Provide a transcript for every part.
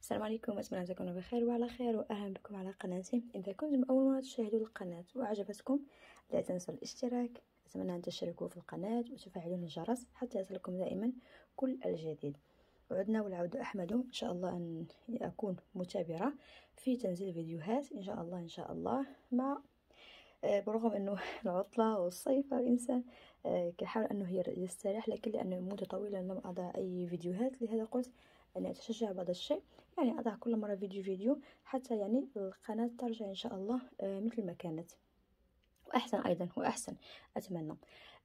السلام عليكم اتمنى ان تكونوا بخير وعلى خير واهلا بكم على قناتي اذا كنتم اول مره تشاهدوا القناه واعجبتكم لا تنسوا الاشتراك اتمنى ان تشتركوا في القناه وتفعلون الجرس حتى يصلكم دائما كل الجديد وعدنا والعود احمد ان شاء الله ان اكون متابره في تنزيل فيديوهات ان شاء الله ان شاء الله مع آه، برغم انه العطله والصيف الانسان آه، كيحاول انه يستريح لكن لانه مده طويله لم اضع اي فيديوهات لهذا قلت أن أتشجع بعض الشيء يعني أضع كل مرة فيديو فيديو حتى يعني القناة ترجع إن شاء الله آه، مثل ما كانت وأحسن أيضا وأحسن أتمنى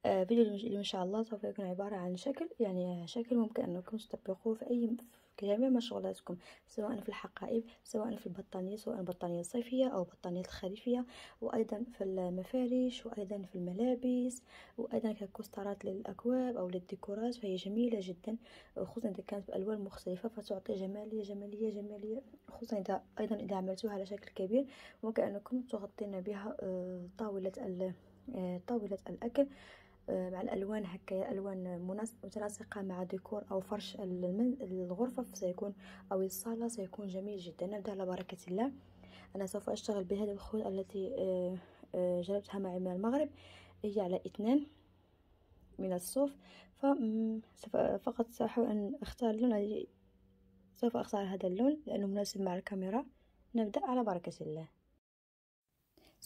آه، فيديو اليوم إن شاء الله سوف يكون عبارة عن شكل يعني شكل ممكن أنكم تطبقوه في أي جميع مشغولاتكم سواء في الحقائب سواء في البطانية سواء البطانية الصيفية أو البطانية الخريفية وأيضا في المفارش وأيضا في الملابس وأيضا ككوسترات للأكواب أو للديكورات فهي جميلة جدا خصوصا إذا كانت بألوان مختلفة فتعطي جمالية جمالية جمالية خصوصا إذا أيضا إذا عملتوها على شكل كبير وكأنكم تغطين بها آه، طاولة آه، طاولة الأكل آه، مع الالوان هكايا الوان متناسقه مع ديكور او فرش الغرفه سيكون او الصاله سيكون جميل جدا نبدا على بركه الله انا سوف اشتغل بهذه الخيوط التي آه، آه، جلبتها معي من المغرب هي على اثنان من الصوف فقط سأحاول أن أختار لون سوف أختار هذا اللون لأنه مناسب مع الكاميرا نبدأ على بركة الله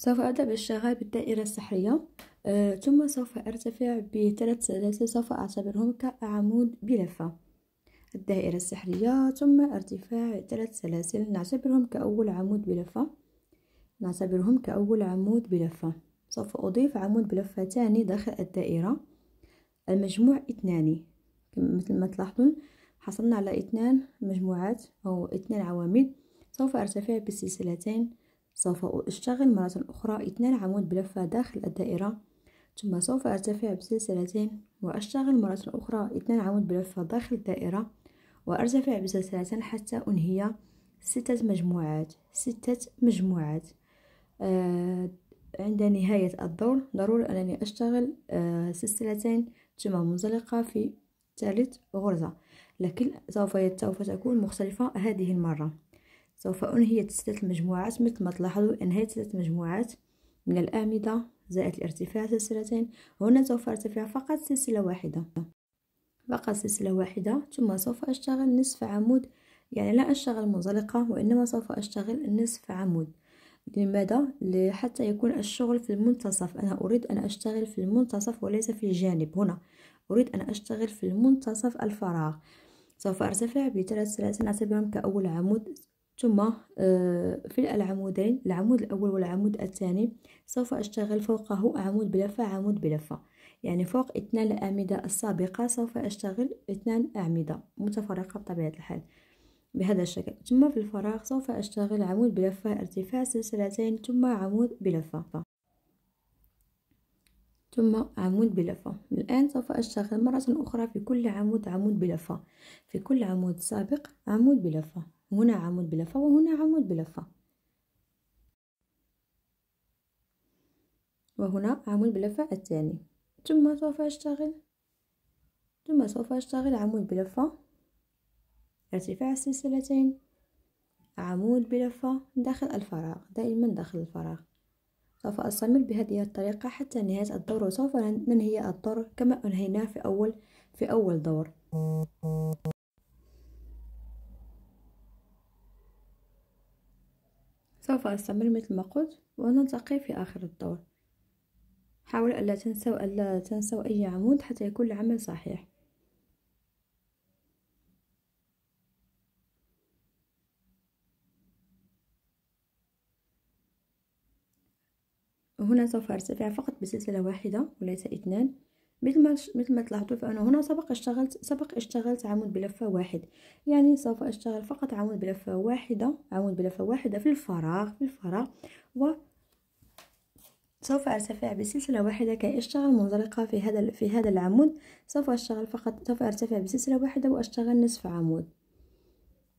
سوف أبدأ بالشغال بالدائرة السحرية آه، ثم سوف أرتفع بثلاث سلاسل سوف أعتبرهم كعمود بلفة الدائرة السحرية ثم ارتفاع ثلاث سلاسل نعتبرهم كأول عمود بلفة نعتبرهم كأول عمود بلفة سوف أضيف عمود بلفة ثاني داخل الدائرة المجموع اثنان مثل ما تلاحظون حصلنا على اثنان مجموعات أو اثنان عواميد سوف أرتفع بسلسلتين سوف أشتغل مرة أخرى اثنان عمود بلفة داخل الدائرة ثم سوف أرتفع بسلسلتين وأشتغل مرة أخرى اثنان عمود بلفة داخل الدائرة وأرتفع بسلسلتين حتى أنهي ستة مجموعات ستة مجموعات آه، عند نهاية الدور ضروري أنني أشتغل آه، سلسلتين ثم منزلقة في ثالث غرزة لكن سوف تكون مختلفة هذه المرة سوف أنهي تسلسلة المجموعات مثل ما تلاحظوا أنهيت ثلاث مجموعات من الأعمدة زائد الارتفاع سلسلتين هنا سوف أرتفع فقط سلسلة واحدة فقط سلسلة واحدة ثم سوف أشتغل نصف عمود يعني لا أشتغل منزلقة وإنما سوف أشتغل نصف عمود لماذا؟ لحتى يكون الشغل في المنتصف أنا أريد أن أشتغل في المنتصف وليس في الجانب هنا أريد أن أشتغل في المنتصف الفراغ سوف أرتفع بثلاث سلاسل نعتبرهم كأول عمود ثم آه، في العمودين العمود الأول والعمود الثاني سوف أشتغل فوقه عمود بلفة عمود بلفة يعني فوق اثنان الأعمدة السابقة سوف أشتغل اثنان أعمدة متفرقة بطبيعة الحال بهذا الشكل ثم في الفراغ سوف أشتغل عمود بلفة ارتفاع سلسلتين ثم عمود بلفة ثم عمود بلفة الآن سوف أشتغل مرة أخرى في كل عمود عمود بلفة في كل عمود سابق عمود بلفة هنا عمود بلفة وهنا عمود بلفة وهنا عمود بلفة الثاني ثم سوف أشتغل ثم سوف أشتغل عمود بلفة ارتفاع السلسلتين عمود بلفة داخل الفراغ دائما داخل الفراغ سوف أستمر بهذه الطريقة حتى نهاية الدور وسوف ننهي الدور كما أنهيناه في أول في أول دور سوف أستمر مثل ما قلت ونلتقي في آخر الدور حاول ألا تنسوا ألا تنسوا أي عمود حتى يكون العمل صحيح هنا سوف أرتفع فقط بسلسلة واحدة وليس اثنان مثل ما مثل ما تلاحظوا فأنا هنا سبق اشتغلت سبق اشتغلت عمود بلفة واحد يعني سوف اشتغل فقط عمود بلفة واحدة عمود بلفة واحدة في الفراغ في الفراغ و سوف ارتفع بسلسلة واحدة كي اشتغل منزلقة في هذا في هذا العمود سوف اشتغل فقط سوف ارتفع بسلسلة واحدة واشتغل نصف عمود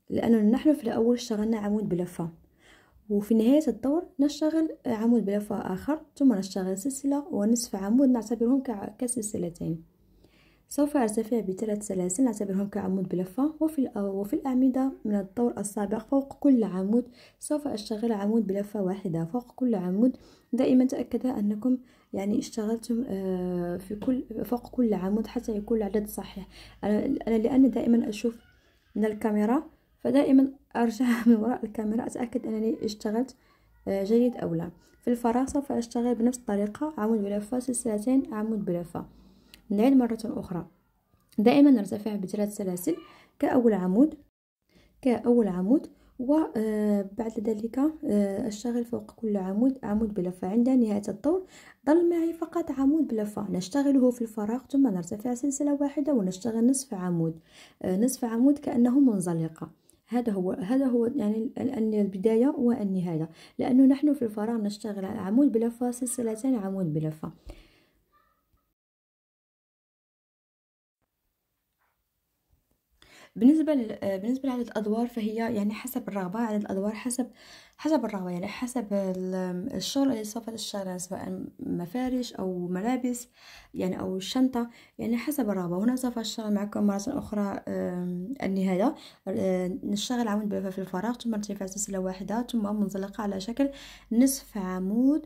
لأنه نحن في الأول اشتغلنا عمود بلفة وفي نهاية الدور نشتغل عمود بلفة آخر ثم نشتغل سلسلة ونصف عمود نعتبرهم كسلسلتين سوف أرتفع بثلاث سلاسل نعتبرهم كعمود بلفة وفي, وفي الأعمدة من الدور السابق فوق كل عمود سوف أشتغل عمود بلفة واحدة فوق كل عمود دائما تأكدوا أنكم يعني اشتغلتم آه، في كل فوق كل عمود حتى يكون العدد صحيح أنا لأن دائما أشوف من الكاميرا فدائما أرجع من وراء الكاميرا أتأكد أنني اشتغلت آه، جيد أو لا في الفراغ سوف أشتغل بنفس الطريقة عمود بلفة سلسلتين عمود بلفة نعيد مرة أخرى دائما نرتفع بثلاث سلاسل كأول عمود كأول عمود وبعد آه، ذلك آه، أشتغل فوق كل عمود عمود بلفة عند نهاية الدور ظل معي فقط عمود بلفة نشتغله في الفراغ ثم نرتفع سلسلة واحدة ونشتغل نصف عمود نصف عمود كأنه منزلقة هذا هو هذا هو يعني البداية والنهاية لأنه نحن في الفراغ نشتغل على عمود بلفة سلسلتين عمود بلفة بالنسبه آه، بالنسبه لعدد الادوار فهي يعني حسب الرغبه عدد الادوار حسب حسب الرغبه يعني حسب الشغل اللي سوف تشتغله سواء مفارش او ملابس يعني او الشنطه يعني حسب الرغبه هنا سوف اشتغل معكم مره اخرى النهايه نشتغل آه، عمود بلفه في الفراغ ثم ارتفاع سلسله واحده ثم منزلقه على شكل نصف عمود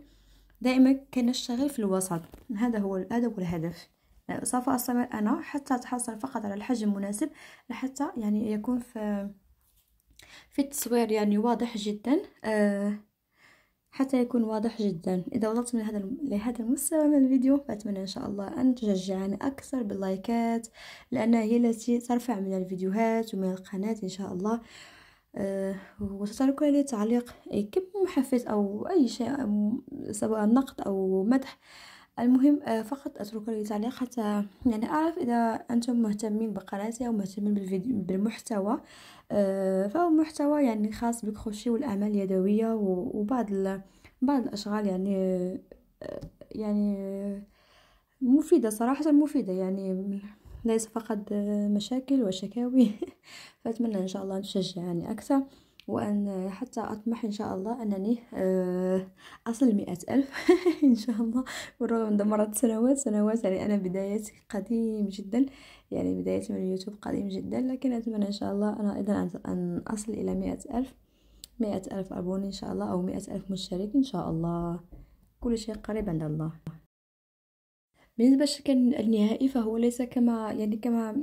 دائما كنشتغل في الوسط هذا هو هذا هو الهدف سوف أستمر أنا حتى أتحصل فقط على الحجم المناسب لحتى يعني يكون في في التصوير يعني واضح جدا آه، حتى يكون واضح جدا إذا من لهذا لهذا المستوى من الفيديو فأتمنى إن شاء الله أن تشجعني أكثر باللايكات لأنها هي التي ترفع من الفيديوهات ومن القناة إن شاء الله أه وتتركوا لي تعليق اي كم محفز أو أي شيء سواء نقد أو مدح المهم آه، فقط اترك لي تعليق حتى آه، يعني اعرف اذا انتم مهتمين بقناتي او مهتمين بالفيديو بالمحتوى آه، فهو محتوى يعني خاص بالكروشي والاعمال اليدويه وبعض بعض الاشغال يعني يعني مفيده صراحه مفيده يعني ليس فقط مشاكل وشكاوي فاتمنى ان شاء الله تشجعني اكثر وأن حتى أطمح إن شاء الله أنني آه، أصل مئة ألف إن شاء الله بالرغم من دمرت سنوات سنوات يعني أنا بدايتي قديم جدا يعني بدايتي من اليوتيوب قديم جدا لكن أتمنى إن شاء الله أنا أيضا أن أصل إلى مئة ألف مئة ألف أبوني إن شاء الله أو مئة ألف مشترك إن شاء الله كل شيء قريب عند الله بالنسبه للشكل النهائي فهو ليس كما يعني كما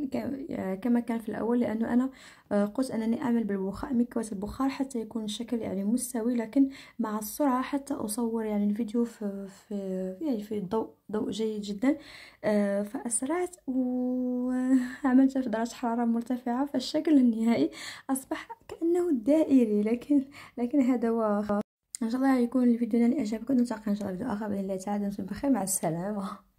كما كان في الاول لانه انا آه، قلت انني اعمل بالبخار مكواه البخار حتى يكون الشكل يعني مستوي لكن مع السرعه حتى اصور يعني الفيديو في, في يعني في ضوء ضوء جيد جدا آه، فاسرعت وعملتها في درجه حراره مرتفعه فالشكل النهائي اصبح كانه دائري لكن لكن هذا هو ان شاء الله يكون الفيديو نال اعجابكم نلتقي ان شاء الله فيديو اخر باذن الله تعالى دمتم بخير مع السلامه